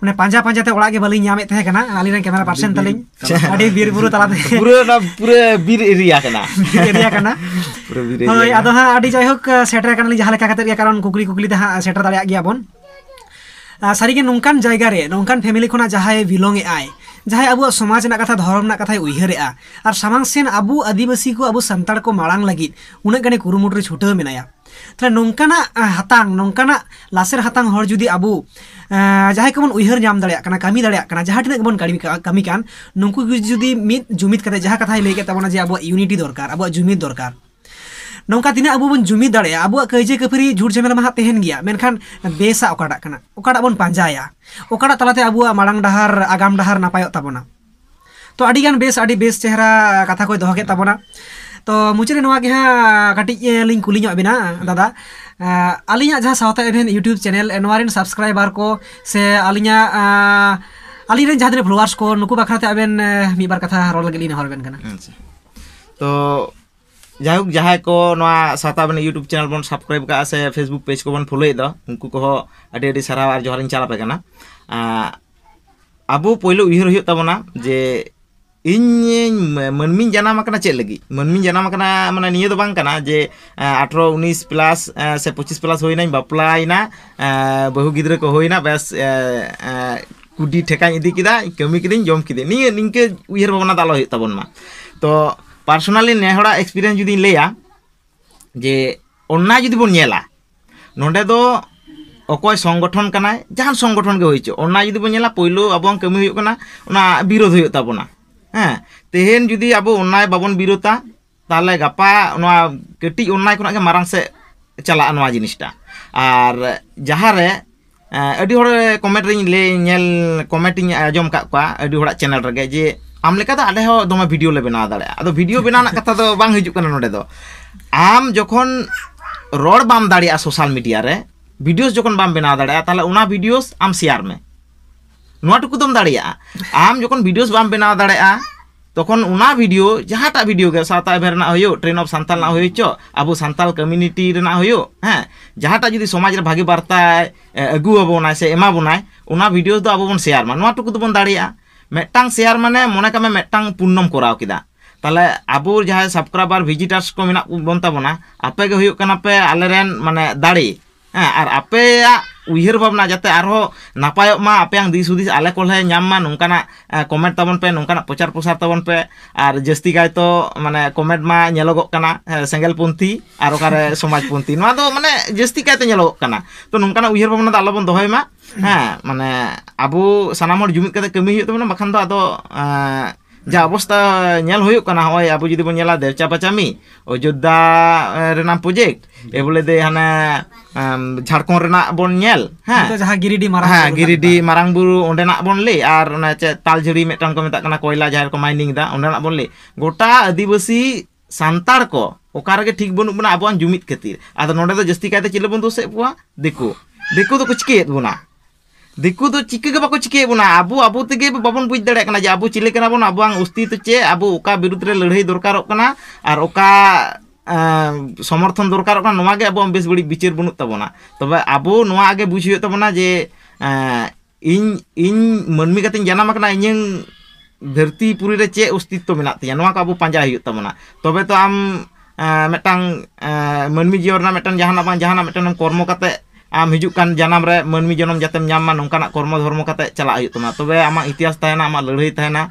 mana panja panja teh olah ke balik nyampe teh kena aliran kamera persen teling ada biru buru talat buru na pura biru iria kena biri ya kena oh ya toh ha ada jayhok setra kena lihat hal kayak kater ya karena kukuli kukuli teh setra tadi agi apun eh, sari ke nongkan jaygar ya nongkan family kuna jahai bilong ya ay jahai abu semua jenak kata dharma jenak kata itu e iher ya ar samang sen abu adibasi ku abu santar ku malang lagi unek kene kurumutri cuteh menaya ᱛᱟᱦᱞᱮ ᱱᱚᱝᱠᱟᱱᱟᱜ ᱦᱟᱛᱟᱝ ᱱᱚᱝᱠᱟᱱᱟᱜ ᱞᱟᱥᱮᱨ ᱦᱟᱛᱟᱝ ᱦᱚᱲ ᱡᱩᱫᱤ ᱟᱵᱚ ᱡᱟᱦᱟᱸᱭ ᱠᱚᱵᱚᱱ ᱩᱭᱦᱟᱹᱨ ᱧᱟᱢ ᱫᱟᱲᱮᱭᱟᱜ ᱠᱟᱱᱟ ᱠᱟᱹᱢᱤ ᱫᱟᱲᱮᱭᱟᱜ ᱠᱟᱱᱟ ᱡᱟᱦᱟᱸ ᱛᱤᱱᱟᱹᱜ ᱜᱮᱵᱚᱱ ᱠᱟᱹᱢᱤ ᱠᱟᱱ ᱱᱩᱠᱩ ᱡᱩᱫᱤ ᱢᱤᱫ ᱡᱩᱢᱤᱫ ᱠᱟᱛᱮ ᱡᱟᱦᱟᱸ ᱠᱟᱛᱷᱟᱭ ᱞᱟᱹᱭ ᱠᱮᱫ ᱛᱟᱵᱚᱱᱟ ᱡᱮ ᱟᱵᱚᱣᱟᱜ ᱤᱭᱩᱱᱤᱴᱤ ᱫᱚᱨᱠᱟর ᱟᱵᱚᱣᱟᱜ ᱡᱩᱢᱤᱫ ᱫᱚᱨᱠᱟᱨ नौका तीन अब बन जुमी दाड़े अब कईजे कफरी झूठ झमेला महा तेहन गया मेखान बेसा ओकाटा ओकाटा बन पांजाया ओकाटा तलाते अब मांग डहार आगाम डहार नपायत तो बेस बेस चेहरा कथा को दहकेत ᱛᱚ ᱢᱩᱪᱟᱹᱫ ᱨᱮ ᱱᱚᱣᱟ ᱜᱮ ᱦᱟᱸᱜ ᱠᱟᱹᱴᱤᱡ ᱞᱤᱧ ᱠᱩᱞᱤ ᱧᱚᱜ ᱵᱮᱱᱟ ᱫᱟᱫᱟ ᱟᱹᱞᱤᱧᱟᱜ ᱡᱟᱦᱟᱸ ᱥᱟᱶᱛᱟ ᱮᱵᱷᱮᱱ ᱤᱭᱩᱴᱤᱭᱩᱵᱽ ᱪᱮᱱᱮᱞ ᱱᱚᱣᱟ ᱨᱮᱱ ᱥᱟᱵᱥᱠᱨᱟᱭᱵᱟᱨ ko ᱥᱮ ᱟᱹᱞᱤᱧᱟᱜ ᱟᱹᱞᱤᱧ ᱨᱮᱱ ᱡᱟᱦᱟᱸ ᱛᱤᱱᱟᱹᱜ ᱯᱷᱞᱳᱣᱟᱨᱥ ᱠᱚ ᱱᱩᱠᱩ ᱵᱟᱠᱷᱨᱟ ᱛᱮ ᱟᱵᱮᱱ ᱢᱤᱫ ᱵᱟᱨ ᱠᱟᱛᱷᱟ ᱨᱚᱲ ᱞᱟᱹᱜᱤᱫ ᱞᱤᱧ ᱱᱮᱦᱚᱨ ᱵᱮᱱ ᱠᱟᱱᱟ ᱛᱚ ᱡᱟᱭᱦᱳᱠ ᱡᱟᱦᱟᱸᱭ ᱠᱚ ᱱᱚᱣᱟ ᱥᱟᱶᱛᱟ ᱵᱚᱱ ᱤᱭᱩᱴᱩᱵᱽ ᱪᱮᱱᱮᱞ ᱵᱚᱱ ᱥᱟᱵᱥᱠᱨᱟᱭᱤᱵ ᱠᱟᱜᱼᱟ ᱥᱮ ᱯᱷᱮᱥᱵᱩᱠ ᱯᱮᱡ ᱠᱚᱵᱚᱱ ᱯᱷᱳᱞᱳᱭᱮᱫ ᱫᱚ ᱩᱱᱠᱩ ᱠᱚᱦᱚᱸ ᱟᱹᱰᱤ ᱟᱹᱰᱤ ᱥᱟᱨᱦᱟᱣ ᱟᱨ ᱡᱚᱦᱟᱨᱤᱧ ᱪᱟᱞᱟᱯᱮ ᱠᱟᱱᱟ ᱟᱵᱚ ᱯᱳᱭᱞᱳ ᱩᱭᱦᱟᱹᱨ ᱦᱩᱭᱩᱜ ᱛᱟᱵᱚᱱᱟ ᱡᱮ ᱤᱧ ᱢᱟᱹᱱᱢᱤᱧ ᱡᱟᱱᱟᱢ ᱟᱠᱟᱱᱟ ᱪᱮᱫ ᱞᱟᱹᱜᱤᱫ ᱢᱟᱹᱱᱢᱤᱧ ᱡᱟᱱᱟᱢ ᱟᱠᱟᱱᱟ ᱢᱟᱱᱮ ᱱᱤᱭᱟᱹ ᱫᱚ ᱵᱟᱝ ᱠᱟᱱᱟ ᱡᱮ 18 19 ᱯᱞᱟᱥ ᱥᱮ 25 ᱯᱞᱟᱥ ᱦᱩᱭᱱᱟᱹᱧ ᱵᱟᱯᱞᱟᱭᱱᱟ ᱵᱟᱹᱦᱩ ठेका इदी किदा कमी कि जम कि निके निंके उयर भावना दालो तो पर्सनली नेहड़ा एक्सपीरियंस जुदी लिया जे ओन्ना जुदी बन नेला नोंडे अकय संगठन कनाय जान संगठन के होइचे ओन्ना जुदी बन नेला पहिलो कमी होय विरोध होय ᱦᱮᱸ ᱛᱮᱦᱮᱧ ᱡᱩᱫᱤ ᱟᱵᱚ ᱚᱱᱟᱭ ᱵᱟᱵᱚᱱ ᱵᱤᱨᱳᱛᱟ ᱛᱟᱦᱚᱞᱮ ᱜᱟᱯᱟ ᱱᱚᱣᱟ ᱠᱟᱹᱴᱤᱡ ᱚᱱᱟᱭ ᱠᱷᱚᱱᱟᱜ ᱜᱮ ᱢᱟᱨᱟᱝ ᱥᱮᱫ ᱪᱟᱞᱟᱜᱼᱟ ᱱᱚᱣᱟ ᱡᱤᱱᱤᱥᱴᱟ ᱟᱨ ᱡᱟᱦᱟᱸᱨᱮ ᱟᱹᱰᱤ ᱦᱚᱲ ᱠᱚᱢᱮᱱᱴ ᱨᱤᱧ ᱞᱟᱹᱭ ᱧᱮᱞ ᱠᱚᱢᱮᱱᱴ ᱤᱧ ᱟᱸᱡᱚᱢ ᱠᱟᱜ ᱠᱚᱣᱟ ᱟᱹᱰᱤ ᱦᱚᱲᱟᱜ ᱪᱮᱱᱮᱞ ᱨᱮᱜᱮ ᱡᱮ ᱟᱢ ᱞᱮᱠᱟ ᱫᱚ ᱟᱞᱮ ᱦᱚᱸ ᱫᱚᱢᱮ ᱵᱷᱤᱰᱤᱭᱳ ᱞᱮ ᱵᱮᱱᱟᱣ ᱫᱟᱲᱮᱭᱟᱜᱼᱟ ᱟᱫᱚ ᱵᱷᱤᱰᱤᱭᱳ ᱵᱮᱱᱟᱣ ᱨᱮᱱᱟᱜ ᱠᱟᱛᱷᱟ ᱫᱚ ᱵᱟᱝ ᱦᱤᱡᱩᱜ ᱠᱟᱱᱟ ᱱᱚᱰᱮ ᱫᱚ ᱟᱢ ᱡᱚᱠᱷᱚᱱ ᱨᱚᱲ ᱵᱟᱢ ᱫᱟᱲᱮᱭᱟᱜᱼᱟ ᱥᱳᱥᱟᱞ ᱢᱤᱰᱤᱭᱟ ᱨᱮ ᱵᱷᱤᱰᱤᱭᱳᱥ ᱡᱚᱠᱷᱚᱱ ᱵᱟᱢ ᱵᱮᱱᱟᱣ ᱫᱟᱲᱮᱭᱟᱜᱼᱟ ᱛᱟᱦᱚᱞᱮ ᱚᱱᱟ ᱵᱷᱤᱰᱤᱭᱳᱥ ᱟᱢ ᱥᱮᱭᱟᱨ ᱢᱮ ᱱᱚᱣᱟ ᱴᱩᱠᱩ ᱫᱚᱢ ᱫᱟᱲᱮᱭᱟᱜᱼᱟ ᱟᱢ ᱡᱚᱠᱷᱚᱱ ᱵᱷᱤᱰᱤᱭᱳᱥ ᱵᱟᱢ ᱵᱮᱱᱟᱣ ᱫᱟᱲᱮᱭᱟᱜᱼᱟ ᱛᱚᱠᱷᱚᱱ ᱚᱱᱟ ᱵᱷᱤᱰᱤᱭᱳ ᱡᱟᱦᱟᱸᱴᱟᱜ ᱵᱷᱤᱰᱤᱭᱳ ᱜᱮ ᱥᱟᱶᱛᱟ ᱮᱵᱷᱮᱨ ᱨᱮᱱᱟᱜ ᱦᱩᱭᱩᱜ ᱴᱨᱮᱱ ᱚᱯ ᱥᱟᱱᱛᱟᱞ ᱨᱮᱱᱟᱜ ᱦᱩᱭ ᱦᱚᱪᱚ ᱟᱵᱚ ᱥᱟᱱᱛᱟᱞ ᱠᱚᱢᱤᱩᱱᱤᱴᱤ ᱨᱮᱱᱟᱜ ᱦᱩᱭᱩᱜ ᱦᱮᱸ ᱡᱟᱦᱟᱸᱴᱟᱜ ᱡᱩᱫᱤ ᱥᱚᱢᱟᱡᱽ ᱨᱮ ᱵᱷᱟᱜᱮ ᱵᱟᱨᱛᱟᱭ ᱟᱹᱜᱩᱣᱟᱵᱚᱱᱟᱭ ᱥᱮ ᱮᱢᱟᱵᱚᱱᱟᱭ ᱚᱱᱟ ᱵᱷᱤᱰᱤᱭᱳ ᱫᱚ ᱟᱵᱚ ᱵᱚᱱ ᱥᱮᱭᱟᱨ ᱢᱟ ᱱᱚᱣᱟ ᱴᱩᱠᱩ ᱫᱚᱵᱚᱱ ᱫᱟᱲᱮᱭᱟᱜᱼᱟ ᱢᱤᱫᱴᱟᱝ ᱥᱮᱭᱟᱨ ᱢᱟᱱᱮ ᱢᱚᱱᱮ ᱠᱟᱜ ᱢᱮ ᱢᱤᱫᱴᱟᱝ ᱯᱩᱱᱱᱚᱢ ᱠᱚᱨᱟᱣ ᱠᱮᱫᱟ ᱛᱟᱦᱞᱮ ᱟᱵᱚ ᱡᱟᱦᱟᱸᱭ ᱥᱟᱵᱥᱠᱨᱟᱭᱵᱟᱨ ᱵᱷᱤᱡᱤᱴᱟᱨᱥ ᱠᱚ ᱢᱮᱱᱟᱜ ᱵᱚᱱ ᱛᱟᱵᱚᱱᱟ ᱟᱯᱮ ᱜᱮ ᱦᱩᱭᱩᱜ ᱠᱟᱱᱟ ᱯᱮ ᱟᱞᱮᱨᱮᱱ ᱢᱟᱱᱮ ᱫᱟᱲᱮ ᱦᱮᱸ ᱟᱨ ᱟᱯᱮᱭᱟᱜ uhir bab najate arho napayo ma apa yang disudis ala kolhe nyaman nungka na komen eh, tawon pe nungkana na pocar pusar tawon pe ar jesti itu, mana komen ma nyelogo kana eh, senggel punti aro kara somaj punti nwa to mana jesti itu to kana tu nungkana na uhir bab na talo pun tohai ma ha hmm. eh, mana abu sanamor jumit kate kemi yuk to mana makan to ato jabosta nyal hoyuk kana hoy abu jodi bonyala de chapa chami o jodda eh, renam project e ya boleh deh hana jharkhon rena bon nyal ha jaha giridi marang ha giridi kan? marang buru onde nak bon le ar na che tal jori metang ko koila jahar mining da onde nak bon le gota adibasi santar ko okar ge thik bonu bona abuan jumit ketir ada nonda da jasti kaita chile bon tu se puwa deku deku tu kuch Diku tu cikgu ke bako cikgu pun abu abu tiga babon puji dada kena aja abu cilik kena pun abu ang usti tu abu oka biru tere lerhei durka rok kena ar oka eh, somorton durka rok kena abu ambes buli bicir bunut tabo na toba abu nuwa ge buci yo tabo na je in eh, in menmi katin jana mak injeng inyeng berti puri re cek usti to minat tiya nuwa ka abu panjang hiu tabo na toba to am eh, metang menmi jiorna metang jahana pang jahana metang kormo katek ᱟᱢ ᱦᱤᱡᱩᱜ ᱠᱟᱱ ᱡᱟᱱᱟᱢ ᱨᱮ ᱢᱟᱹᱱᱢᱤ ᱡᱚᱱᱚᱢ ᱡᱟᱛᱮᱢ ᱧᱟᱢ ᱢᱟ ᱱᱚᱝᱠᱟᱱᱟᱜ ᱠᱚᱨᱢᱚ ᱫᱷᱚᱨᱢᱚ ᱠᱟᱛᱮ ᱪᱟᱞᱟᱜ ᱦᱩᱭᱩᱜ ᱛᱟᱢᱟ ᱛᱚᱵᱮ ᱟᱢᱟᱜ ᱤᱛᱤᱦᱟᱥ ᱛᱟᱦᱮᱱᱟ ᱟᱢᱟᱜ ᱞᱟᱹᱲᱦᱟᱹᱭ ᱛᱟᱦᱮᱱᱟ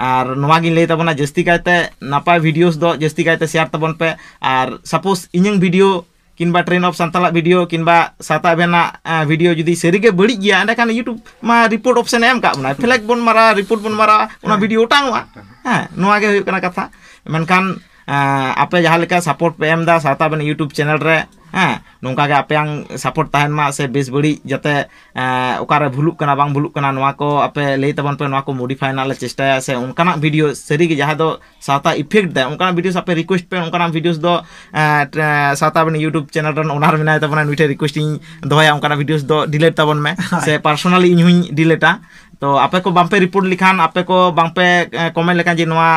ᱟᱨ ᱱᱚᱣᱟᱜᱤᱧ ᱞᱟᱹᱭ ᱛᱟᱵᱚᱱᱟ ᱡᱟᱹᱥᱛᱤ ᱠᱟᱭᱛᱮ ᱱᱟᱯᱟᱭ ᱵᱷᱤᱰᱤᱭᱳᱥ ᱫᱚ ᱡᱟᱹᱥᱛᱤ ᱠᱟᱭᱛᱮ ᱥᱮᱭᱟᱨ ᱛᱟᱵᱚᱱ ᱯᱮ ᱟᱨ ᱥᱟᱯᱳᱡ ᱤᱧᱟᱹᱝ ᱵᱷᱤᱰᱤᱭᱳ किनबा ट्रेन ऑफ सानताला वीडियो किनबा साता बेना वीडियो जुदी सरीगे बड़ी गया एंडे खान यूट्यूब मा रिपोर्ट ऑप्शन एम का बना फ्लैग बन मारा रिपोर्ट बन मारा उना वीडियो टांगवा हां नोआ गे होय कना कथा मेनखान आपे जहां लेका सपोर्ट पे एम दा साता बेना यूट्यूब चैनल रे ᱦᱮᱸ ᱱᱚᱝᱠᱟ ᱜᱮ ᱟᱯᱮᱭᱟᱝ ᱥᱟᱯᱳᱨᱴ ᱛᱟᱦᱮᱱ ᱢᱟ ᱥᱮ ᱵᱮᱥ ᱵᱟᱹᱲᱤᱡ ᱡᱟᱛᱮ ᱚᱠᱟᱨᱮ ᱵᱷᱩᱞᱩᱜ ᱠᱟᱱᱟ ᱵᱟᱝ ᱵᱷᱩᱞᱩᱜ ᱠᱟᱱᱟ ᱱᱚᱣᱟ ᱠᱚ ᱟᱯᱮ ᱞᱟᱹᱭ ᱛᱟᱵᱚᱱ ᱯᱮ ᱱᱚᱣᱟ ᱠᱚ ᱢᱚᱰᱤᱯᱷᱟᱭ ᱨᱮᱱᱟᱜ ᱞᱮ ᱪᱮᱥᱴᱟᱭᱟ ᱥᱮ ᱚᱱᱠᱟᱱᱟᱜ ᱵᱷᱤᱰᱤᱭᱳ ᱥᱟᱹᱨᱤᱜᱮ ᱡᱟᱦᱟᱸ ᱫᱚ ᱥᱟᱶᱛᱟ ᱤᱯᱷᱮᱠᱴ ᱫᱟᱭ ᱚᱱᱠᱟᱱᱟᱜ ᱵᱷᱤᱰᱤᱭᱳ ᱟᱯᱮ ᱨᱤᱠᱩᱭᱮᱥᱴ ᱯᱮ ᱚᱱᱠᱟᱱᱟᱜ ᱵᱷᱤᱰᱤᱭᱳ ᱫᱚ ᱥᱟᱶᱛᱟ ᱟᱵᱮᱱ ᱤᱭᱩᱴᱩᱵᱽ ᱪᱮᱱᱮᱞ ᱨᱮᱱ ᱚᱱᱟᱨ ᱢᱮᱱᱟᱭ ᱛᱟᱵᱚᱱᱟ ᱱᱩᱭ ᱴᱷᱮᱱ ᱨᱤᱠᱩᱭᱮᱥᱴ ᱤᱧ ᱫᱚᱦᱚᱭᱟ ᱚᱱᱠᱟᱱᱟᱜ ᱵᱷᱤᱰᱤᱭᱳ ᱫᱚ ᱰᱤᱞᱮᱴ ᱛᱟᱵᱚᱱ ᱢᱮ ᱥᱮ ᱯᱟᱨᱥᱳᱱᱟᱞᱤ ᱤᱧ ᱦᱚᱸᱧ ᱰᱤᱞᱮᱴᱟ तो आपे को बापे रिपोर्ट लिखान आपे को बापे कमेंट लेखान जे नवा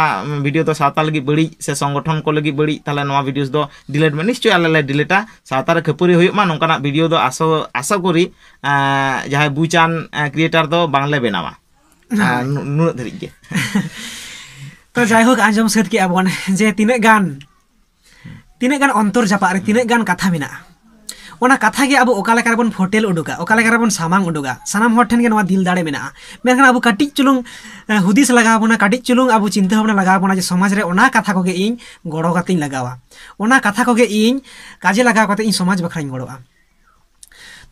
वीडियो दो सावता लगी बड़ी से संगठन को लगी बड़ी ताले नवा वीडियोस दो डिलीट में निश्चय आले डिलीटा सावता रे खपुरी होय मा नोंकाना वीडियो दो आशा आशा करी जहाय बुचान क्रिएटर दो बांगले बनावा नुन धरी के तो जाय होक आंजम सेट के अबन जे तिने गान तिने गान अंतर जापा रे तिने गान कथा मेना कथा अब अकाले कारबन फोटेल उडुका अकाले कारबन सामांग उडुका सानाम हर ठेन दिल दाड़े मेना मेनखान अब काटिज चुलुंग हुदिस लगाबना काटिज चुलुंग अब चिंता भावना लगाबना जे समाज रे ओना कथा कोगे इन गड़ो कातिन लगावा ओना कथा कोगे इन काजे लगाव काते इन समाज बखराइन गड़ोआ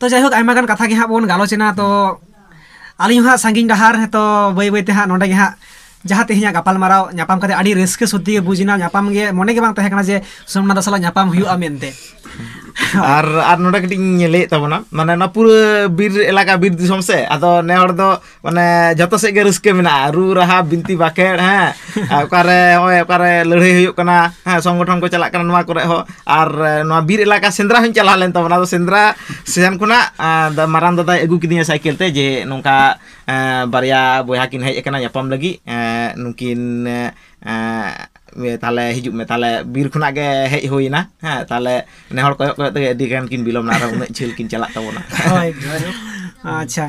तो जायहोक आयमा गान कथा गे हां बोन गालोचना तो आली हां सांगिन डहार तो बई बई ते हां नोंडे गे हां जहाँ तेज गपाल मारा नापाम करते अड़ी रेस्के सत्य बुझना नापाम मन के बांग तहकना तो जे सोमनाथ साला नापाम हुआ मेनते ᱟᱨ ᱟᱨ ᱱᱚᱰᱮ ᱠᱟᱹᱴᱤᱡ ᱞᱟᱹᱭᱮᱫ ᱛᱟᱵᱚᱱᱟ ᱢᱟᱱᱮ ᱚᱱᱟ ᱯᱩᱨᱟᱹ ᱵᱤᱨ ᱮᱞᱟᱠᱟ ᱵᱤᱨ ᱫᱤᱥᱚᱢ ᱥᱮ ᱟᱫᱚ ᱱᱮ ᱦᱚᱲ ᱫᱚ ᱢᱟᱱᱮ ᱡᱚᱛᱚ ᱥᱮᱫ ᱜᱮ ᱨᱟᱹᱥᱠᱟᱹ ᱢᱮᱱᱟᱜᱼᱟ ᱨᱩ ᱨᱟᱦᱟ ᱵᱤᱱᱛᱤ ᱵᱟᱠᱷᱮᱲ ᱦᱮᱸ ᱚᱠᱟᱨᱮ ᱱᱚᱜᱼᱚᱭ ᱚᱠᱟᱨᱮ ᱞᱟᱹᱲᱦᱟᱹᱭ ᱦᱩᱭᱩᱜ ᱠᱟᱱᱟ ᱦᱮᱸ ᱥᱚᱝᱜᱚᱴᱷᱚᱱ ᱠᱚ ᱪᱟᱞᱟᱜ ᱠᱟᱱᱟ ᱱᱚᱣᱟ ᱠᱚᱨᱮ ᱦᱚᱸ ᱟᱨ ᱱᱚᱣᱟ ᱵᱤᱨ ᱮᱞᱟᱠᱟ ᱥᱮᱸᱫᱽᱨᱟ ᱦᱚᱸᱧ ᱪᱟᱞᱟᱣ ᱞᱮᱱ ᱛᱟᱵᱚᱱᱟ ᱟᱫᱚ ᱥᱮᱸᱫᱽᱨᱟ ᱥᱮᱱ ᱠᱷᱚᱱᱟᱜ ᱢᱟᱨᱟᱝ ᱫᱟᱫᱟᱭ ᱟᱹᱜᱩ ᱠᱤᱫᱤᱧᱟ ᱥᱟᱭᱠᱮᱞ ᱛᱮ ᱡᱮ ᱱᱚᱝᱠᱟ ᱵᱟᱨᱭᱟ ᱵᱚᱭᱦᱟ ᱠᱤᱱ ᱦᱮᱡ ᱟᱠᱟᱱᱟ ᱧᱟᱯᱟᱢ ᱞᱟᱹᱜᱤᱫ ᱱᱩᱠᱤᱱ ᱛᱟᱦᱞᱮ ᱦᱤᱡᱩᱜ ᱢᱮ ᱛᱟᱦᱞᱮ ᱵᱤᱨ ᱠᱷᱚᱱᱟᱜ ᱜᱮ ᱦᱮᱡ ᱦᱩᱭᱱᱟ ᱦᱮᱸ ᱛᱟᱦᱞᱮ ᱱᱮ ᱦᱚᱲ ᱠᱚᱭᱚᱜ ᱠᱚᱭᱚᱜ ᱛᱮᱜᱮ ᱟᱹᱰᱤ ᱜᱟᱱ ᱠᱤᱱ ᱵᱤᱞᱚᱢᱱᱟ ᱟᱨ ᱩᱱᱟᱹᱜ ᱡᱷᱟᱹᱞ ᱠᱤᱱ ᱪᱟᱞᱟᱜ ᱛᱟᱵᱚᱱᱟ ᱦᱳᱭ ᱟᱪᱪᱷᱟ ᱡᱟᱭᱦᱳᱠ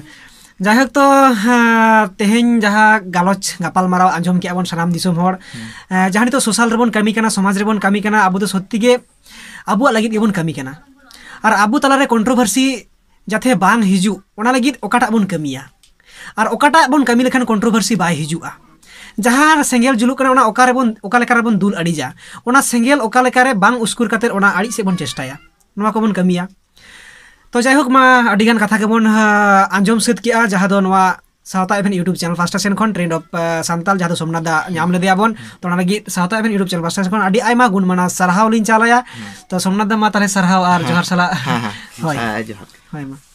तो तेहन जहाँ गालोच गपालमाराव आंजम के आबन सानाम दिसम हर जहाँ नितो सोशल रेबन कमी कना समाज रेबन कमी कना अब तो सत्ती के अब लगित गेबन कमी कना और अब तलारे कंट्रोवर्सी जाते बांग हिजू ओना लगित ओकाटा बन कमिया और ओकाटा बन कमी लेखान कंट्रोवर्सी बाय ᱡᱟᱦᱟᱸ ᱥᱮᱸᱜᱮᱞ ᱡᱩᱞᱩᱜ ᱠᱟᱱᱟ ᱚᱱᱟ ᱚᱠᱟ ᱨᱮᱵᱚᱱ ᱚᱠᱟ ᱞᱮᱠᱟ ᱨᱮᱵᱚᱱ ᱫᱩᱞ ᱟᱹᱲᱤᱡᱟ ᱚᱱᱟ तो जैक मा कथा गेबन आजम सद के सावता एफएन यूट्यूब चैनल फास्टा सेन ट्रेंड ऑफ सानताल जहाँ सोमनाथ दा नाम लेदे तो सावता एफएन यूट्यूब चैनल फास्टा सेन खन आडी आयमा तो सोमनाथ दा मा ताले सारहाव सला हाय